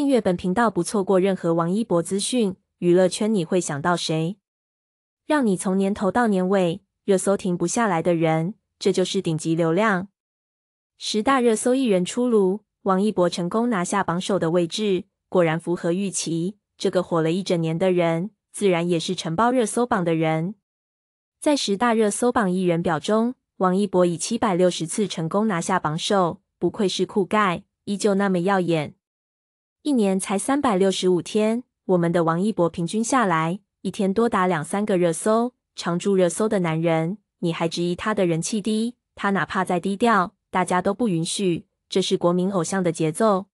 订阅本频道，不错过任何王一博资讯。娱乐圈你会想到谁？让你从年头到年尾热搜停不下来的人，这就是顶级流量。十大热搜艺人出炉，王一博成功拿下榜首的位置，果然符合预期。这个火了一整年的人，自然也是承包热搜榜的人。在十大热搜榜艺人表中，王一博以七百六十次成功拿下榜首，不愧是酷盖，依旧那么耀眼。一年才三百六十五天，我们的王一博平均下来一天多达两三个热搜，常驻热搜的男人，你还质疑他的人气低？他哪怕再低调，大家都不允许，这是国民偶像的节奏。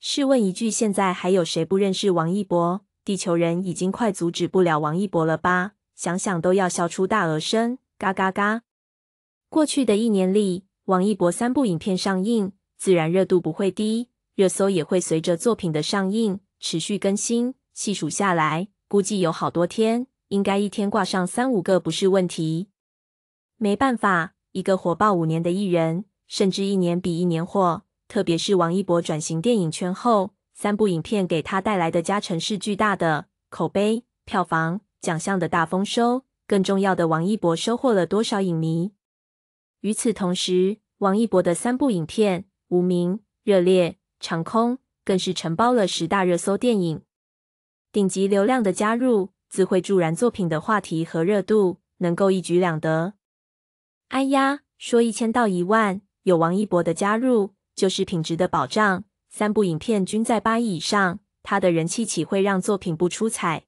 试问一句，现在还有谁不认识王一博？地球人已经快阻止不了王一博了吧？想想都要笑出大鹅声，嘎嘎嘎！过去的一年里，王一博三部影片上映，自然热度不会低。热搜也会随着作品的上映持续更新，细数下来，估计有好多天，应该一天挂上三五个不是问题。没办法，一个火爆五年的艺人，甚至一年比一年火，特别是王一博转型电影圈后，三部影片给他带来的加成是巨大的，口碑、票房、奖项的大丰收。更重要的，王一博收获了多少影迷？与此同时，王一博的三部影片《无名》《热烈》。长空更是承包了十大热搜电影，顶级流量的加入，自会助燃作品的话题和热度，能够一举两得。哎呀，说一千到一万，有王一博的加入，就是品质的保障。三部影片均在八亿以上，他的人气岂会让作品不出彩？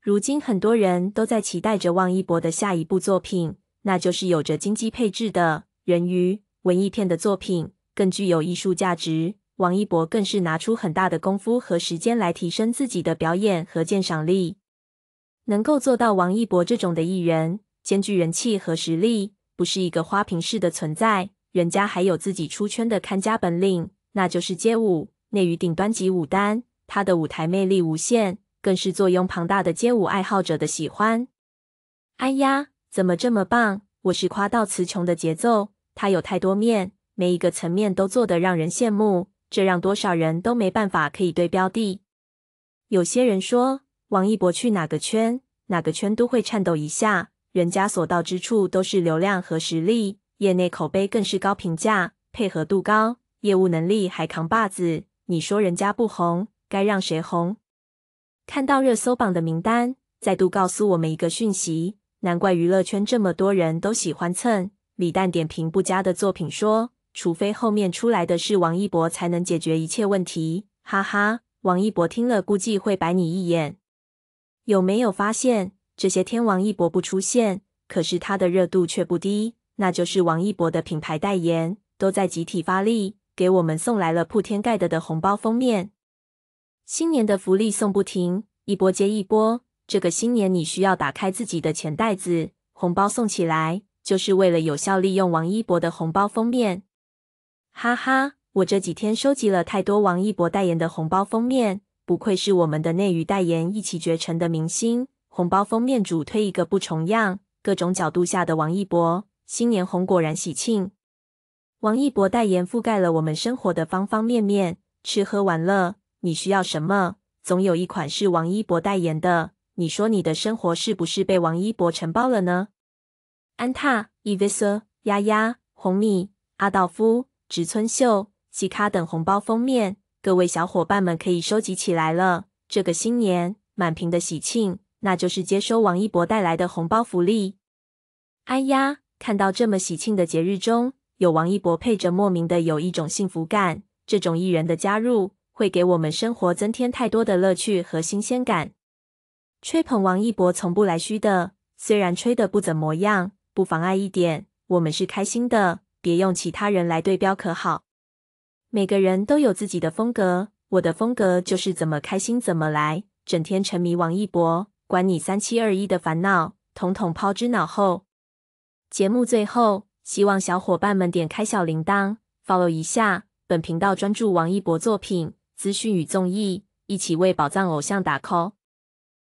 如今很多人都在期待着王一博的下一部作品，那就是有着金鸡配置的人鱼文艺片的作品，更具有艺术价值。王一博更是拿出很大的功夫和时间来提升自己的表演和鉴赏力，能够做到王一博这种的艺人，兼具人气和实力，不是一个花瓶式的存在。人家还有自己出圈的看家本领，那就是街舞，内娱顶端级舞担，他的舞台魅力无限，更是坐拥庞大的街舞爱好者的喜欢。哎呀，怎么这么棒？我是夸到词穷的节奏。他有太多面，每一个层面都做得让人羡慕。这让多少人都没办法可以对标地。有些人说，王一博去哪个圈，哪个圈都会颤抖一下。人家所到之处都是流量和实力，业内口碑更是高评价，配合度高，业务能力还扛把子。你说人家不红，该让谁红？看到热搜榜的名单，再度告诉我们一个讯息：难怪娱乐圈这么多人都喜欢蹭李诞点评不佳的作品，说。除非后面出来的是王一博，才能解决一切问题。哈哈，王一博听了估计会白你一眼。有没有发现，这些天王一博不出现，可是他的热度却不低？那就是王一博的品牌代言都在集体发力，给我们送来了铺天盖地的红包封面。新年的福利送不停，一波接一波。这个新年，你需要打开自己的钱袋子，红包送起来，就是为了有效利用王一博的红包封面。哈哈，我这几天收集了太多王一博代言的红包封面，不愧是我们的内娱代言一骑绝尘的明星，红包封面主推一个不重样，各种角度下的王一博，新年红果然喜庆。王一博代言覆盖了我们生活的方方面面，吃喝玩乐，你需要什么，总有一款是王一博代言的。你说你的生活是不是被王一博承包了呢？安踏、evs、丫丫、红米、阿道夫。植村秀、喜咖等红包封面，各位小伙伴们可以收集起来了。这个新年满屏的喜庆，那就是接收王一博带来的红包福利。哎呀，看到这么喜庆的节日中，有王一博配着，莫名的有一种幸福感。这种艺人的加入，会给我们生活增添太多的乐趣和新鲜感。吹捧王一博从不来虚的，虽然吹得不怎么样，不妨碍一点，我们是开心的。别用其他人来对标，可好？每个人都有自己的风格，我的风格就是怎么开心怎么来，整天沉迷王一博，管你三七二一的烦恼，统统抛之脑后。节目最后，希望小伙伴们点开小铃铛，follow 一下本频道，专注王一博作品资讯与综艺，一起为宝藏偶像打 call。